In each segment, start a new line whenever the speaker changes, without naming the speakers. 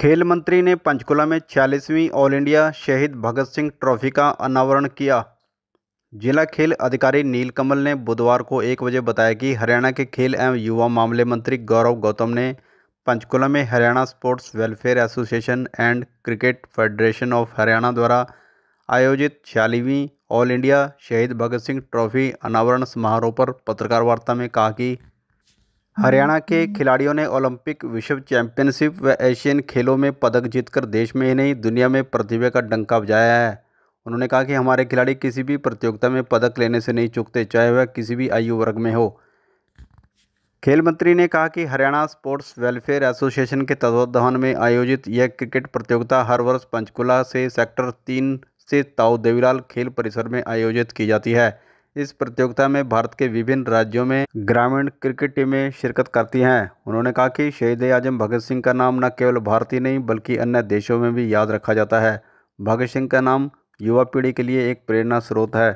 खेल मंत्री ने पंचकुला में छियालीसवीं ऑल इंडिया शहीद भगत सिंह ट्रॉफी का अनावरण किया जिला खेल अधिकारी नील कमल ने बुधवार को एक बजे बताया कि हरियाणा के खेल एवं युवा मामले मंत्री गौरव गौतम ने पंचकुला में Haryana Sports Welfare Association and Cricket Federation of Haryana द्वारा आयोजित छियालीवीं ऑल इंडिया शहीद भगत सिंह ट्रॉफी अनावरण समारोह पर पत्रकार वार्ता में कहा कि हरियाणा के हम्म। खिलाड़ियों ने ओलंपिक विश्व चैंपियनशिप व एशियन खेलों में पदक जीतकर देश में ही नहीं दुनिया में प्रतिभा का डंका बजाया है उन्होंने कहा कि हमारे खिलाड़ी किसी भी प्रतियोगिता में पदक लेने से नहीं चुकते चाहे वह किसी भी आयु वर्ग में हो खेल मंत्री ने कहा कि हरियाणा स्पोर्ट्स वेलफेयर एसोसिएशन के तत्वावधान में आयोजित यह क्रिकेट प्रतियोगिता हर वर्ष पंचकुला से सेक्टर तीन से ताऊ देवीलाल खेल परिसर में आयोजित की जाती है इस प्रतियोगिता में भारत के विभिन्न राज्यों में ग्रामीण क्रिकेट टीमें शिरकत करती हैं उन्होंने कहा कि शहीद आजम भगत सिंह का नाम न केवल भारतीय नहीं बल्कि अन्य देशों में भी याद रखा जाता है भगत सिंह का नाम युवा पीढ़ी के लिए एक प्रेरणा स्रोत है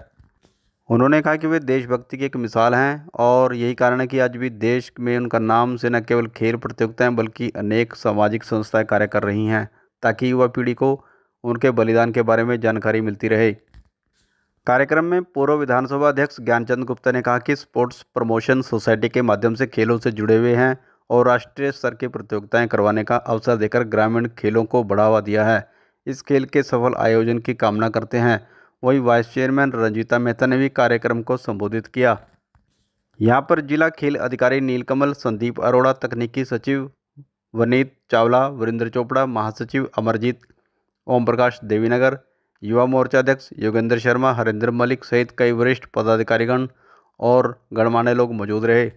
उन्होंने कहा कि वे देशभक्ति की एक मिसाल हैं और यही कारण है कि आज भी देश में उनका नाम से न केवल खेल प्रतियोगिताएँ बल्कि अनेक सामाजिक संस्थाएँ कार्य कर रही हैं ताकि युवा पीढ़ी को उनके बलिदान के बारे में जानकारी मिलती रहे कार्यक्रम में पूर्व विधानसभा अध्यक्ष ज्ञानचंद गुप्ता ने कहा कि स्पोर्ट्स प्रमोशन सोसाइटी के माध्यम से खेलों से जुड़े हुए हैं और राष्ट्रीय स्तर की प्रतियोगिताएं करवाने का अवसर देकर ग्रामीण खेलों को बढ़ावा दिया है इस खेल के सफल आयोजन की कामना करते हैं वहीं वाइस चेयरमैन रंजीता मेहता ने भी कार्यक्रम को संबोधित किया यहाँ पर जिला खेल अधिकारी नीलकमल संदीप अरोड़ा तकनीकी सचिव वनीत चावला वरिंद्र चोपड़ा महासचिव अमरजीत ओम प्रकाश देवीनगर युवा मोर्चा अध्यक्ष योगेंद्र शर्मा हरेंद्र मलिक सहित कई वरिष्ठ पदाधिकारीगण और गणमान्य लोग मौजूद रहे